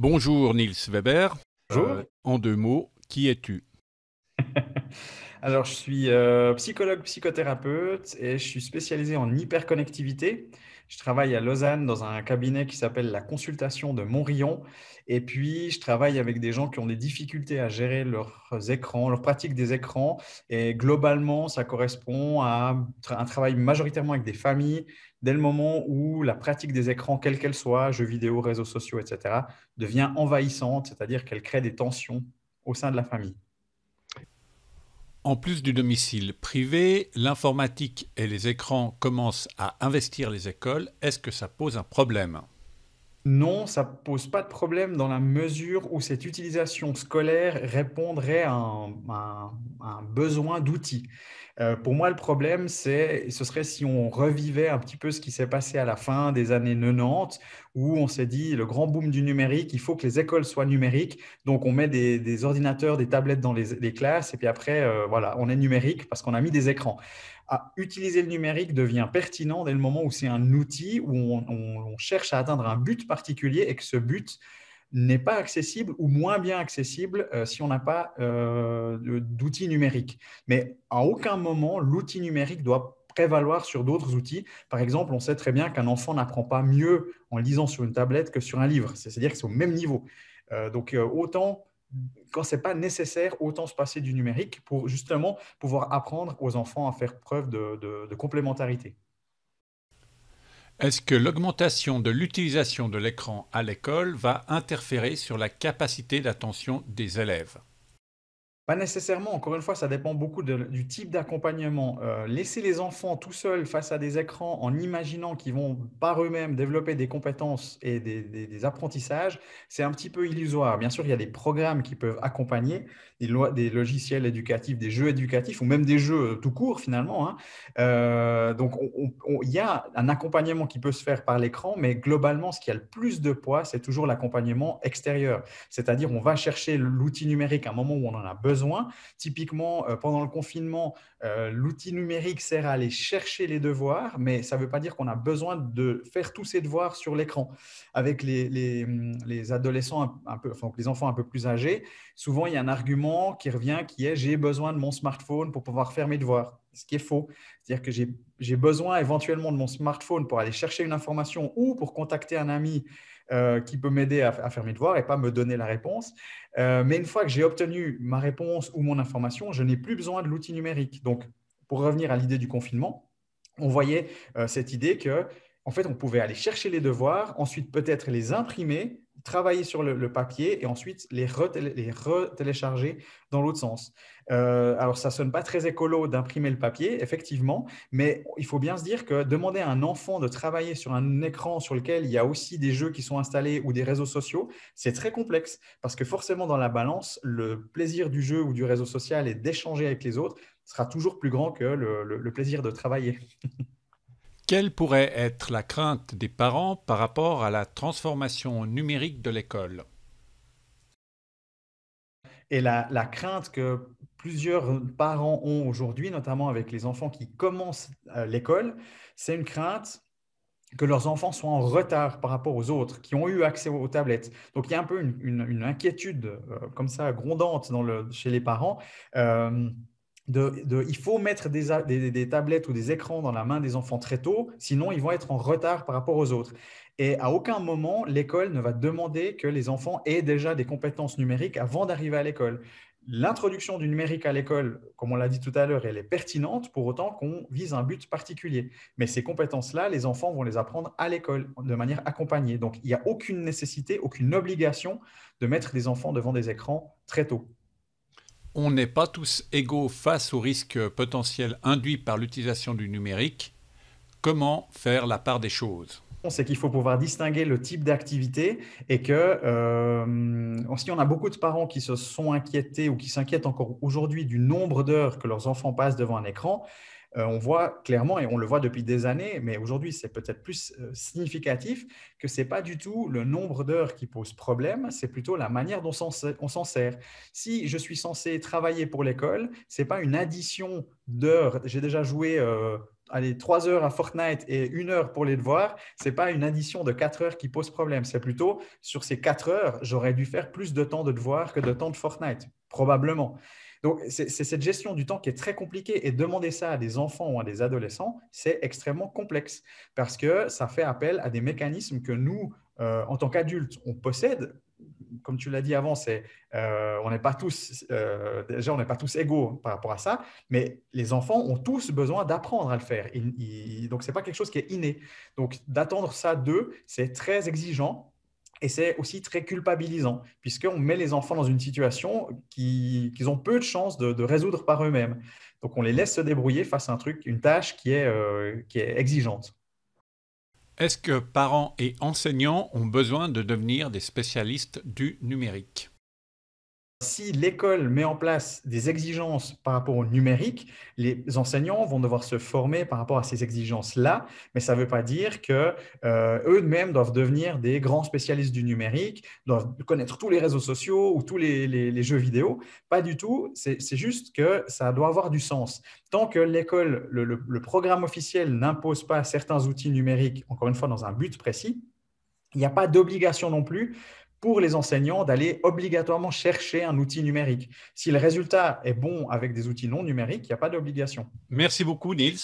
Bonjour Niels Weber. Bonjour. Euh, en deux mots, qui es-tu Alors, je suis euh, psychologue, psychothérapeute et je suis spécialisé en hyperconnectivité. Je travaille à Lausanne dans un cabinet qui s'appelle la consultation de Montrion. Et puis, je travaille avec des gens qui ont des difficultés à gérer leurs écrans, leur pratique des écrans. Et globalement, ça correspond à un travail majoritairement avec des familles, dès le moment où la pratique des écrans, quelle qu'elle soit, jeux vidéo, réseaux sociaux, etc., devient envahissante, c'est-à-dire qu'elle crée des tensions au sein de la famille. En plus du domicile privé, l'informatique et les écrans commencent à investir les écoles. Est-ce que ça pose un problème non, ça ne pose pas de problème dans la mesure où cette utilisation scolaire répondrait à un, un besoin d'outils. Euh, pour moi, le problème, c'est, ce serait si on revivait un petit peu ce qui s'est passé à la fin des années 90, où on s'est dit, le grand boom du numérique, il faut que les écoles soient numériques. Donc, on met des, ordinateurs, des tablettes dans les, classes, et puis après, euh, voilà, on est numérique parce qu'on a mis des écrans. Ah, utiliser le numérique devient pertinent dès le moment où c'est un outil, où on cherche à atteindre un but particulier et que ce but n'est pas accessible ou moins bien accessible euh, si on n'a pas euh, d'outils numériques. Mais à aucun moment, l'outil numérique doit prévaloir sur d'autres outils. Par exemple, on sait très bien qu'un enfant n'apprend pas mieux en lisant sur une tablette que sur un livre, c'est-à-dire que c'est au même niveau. Euh, donc autant, quand ce n'est pas nécessaire, autant se passer du numérique pour justement pouvoir apprendre aux enfants à faire preuve de complémentarité. Est-ce que l'augmentation de l'utilisation de l'écran à l'école va interférer sur la capacité d'attention des élèves pas nécessairement, encore une fois, ça dépend beaucoup du type d'accompagnement. Euh, laisser les enfants tout seuls face à des écrans en imaginant qu'ils vont par eux-mêmes développer des compétences et des, apprentissages, c'est un petit peu illusoire. Bien sûr, il y a des programmes qui peuvent accompagner, des, des logiciels éducatifs, des jeux éducatifs ou même des jeux euh, tout court finalement. Hein. Euh, donc, il y a un accompagnement qui peut se faire par l'écran, mais globalement, ce qui a le plus de poids, c'est toujours l'accompagnement extérieur. C'est-à-dire, on va chercher l'outil numérique à un moment où on en a besoin besoin. Typiquement, euh, pendant le confinement, euh, l'outil numérique sert à aller chercher les devoirs, mais ça ne veut pas dire qu'on a besoin de faire tous ces devoirs sur l'écran. Avec les, mm, adolescents, enfin, les enfants un peu plus âgés, souvent il y a un argument qui revient qui est j'ai besoin de mon smartphone pour pouvoir faire mes devoirs ce qui est faux. C'est-à-dire que j'ai besoin éventuellement de mon smartphone pour aller chercher une information ou pour contacter un ami euh, qui peut m'aider à, faire mes devoirs et pas me donner la réponse. Euh, mais une fois que j'ai obtenu ma réponse ou mon information, je n'ai plus besoin de l'outil numérique. Donc, pour revenir à l'idée du confinement, on voyait euh, cette idée que en fait, on pouvait aller chercher les devoirs, ensuite peut-être les imprimer, travailler sur le, papier et ensuite les re-télécharger dans l'autre sens. Euh, alors, ça sonne pas très écolo d'imprimer le papier, effectivement, mais il faut bien se dire que demander à un enfant de travailler sur un écran sur lequel il y a aussi des jeux qui sont installés ou des réseaux sociaux, c'est très complexe parce que forcément, dans la balance, le plaisir du jeu ou du réseau social et d'échanger avec les autres sera toujours plus grand que le plaisir de travailler. Quelle pourrait être la crainte des parents par rapport à la transformation numérique de l'école Et la, crainte que plusieurs parents ont aujourd'hui, notamment avec les enfants qui commencent euh, l'école, c'est une crainte que leurs enfants soient en retard par rapport aux autres qui ont eu accès aux tablettes. Donc il y a un peu une, inquiétude euh, comme ça grondante chez les parents. Euh, il faut mettre des, tablettes ou des écrans dans la main des enfants très tôt, sinon ils vont être en retard par rapport aux autres. Et à aucun moment, l'école ne va demander que les enfants aient déjà des compétences numériques avant d'arriver à l'école. L'introduction du numérique à l'école, comme on l'a dit tout à l'heure, elle est pertinente pour autant qu'on vise un but particulier. Mais ces compétences-là, les enfants vont les apprendre à l'école de manière accompagnée. Donc, il n'y a aucune nécessité, aucune obligation de mettre des enfants devant des écrans très tôt on n'est pas tous égaux face aux risques potentiels induits par l'utilisation du numérique. Comment faire la part des choses c'est qu'il faut pouvoir distinguer le type d'activité et que euh, si on a beaucoup de parents qui se sont inquiétés ou qui s'inquiètent encore aujourd'hui du nombre d'heures que leurs enfants passent devant un écran, euh, on voit clairement, et on le voit depuis des années, mais aujourd'hui c'est peut-être plus euh, significatif, que ce n'est pas du tout le nombre d'heures qui pose problème, c'est plutôt la manière dont on s'en sert. Si je suis censé travailler pour l'école, ce n'est pas une addition d'heures. J'ai déjà joué... Euh, allez, 3 heures à Fortnite et 1 heure pour les devoirs, ce n'est pas une addition de 4 heures qui pose problème. C'est plutôt sur ces 4 heures, j'aurais dû faire plus de temps de devoirs que de temps de Fortnite, probablement. Donc, c'est cette gestion du temps qui est très compliquée et demander ça à des enfants ou à des adolescents, c'est extrêmement complexe parce que ça fait appel à des mécanismes que nous, euh, en tant qu'adultes, on possède. Comme tu l'as dit avant, c'est euh, on n'est pas tous euh, déjà on n'est pas tous égaux par rapport à ça, mais les enfants ont tous besoin d'apprendre à le faire. Donc, ce donc c'est pas quelque chose qui est inné. Donc d'attendre ça d'eux, c'est très exigeant et c'est aussi très culpabilisant, puisqu'on met les enfants dans une situation qu'ils ont peu de chances de, résoudre par eux-mêmes. Donc on les laisse se débrouiller face à un truc, une tâche qui est, euh, qui est exigeante. Est-ce que parents et enseignants ont besoin de devenir des spécialistes du numérique si l'école met en place des exigences par rapport au numérique, les enseignants vont devoir se former par rapport à ces exigences-là, mais ça ne veut pas dire que euh, mêmes doivent devenir des grands spécialistes du numérique, doivent connaître tous les réseaux sociaux ou tous les, jeux vidéo. Pas du tout, c'est juste que ça doit avoir du sens. Tant que l'école, le programme officiel n'impose pas certains outils numériques, encore une fois dans un but précis, il n'y a pas d'obligation non plus pour les enseignants d'aller obligatoirement chercher un outil numérique. Si le résultat est bon avec des outils non numériques, il n'y a pas d'obligation. Merci beaucoup, Nils.